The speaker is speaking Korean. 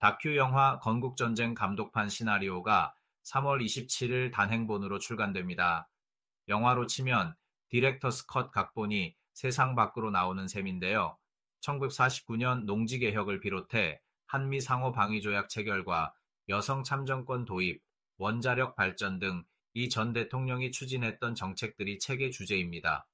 다큐 영화 건국전쟁 감독판 시나리오가 3월 27일 단행본으로 출간됩니다. 영화로 치면 디렉터스 컷 각본이 세상 밖으로 나오는 셈인데요. 1949년 농지개혁을 비롯해 한미 상호 방위조약 체결과 여성 참정권 도입, 원자력 발전 등 이 전 대통령이 추진했던 정책들이 책의 주제입니다.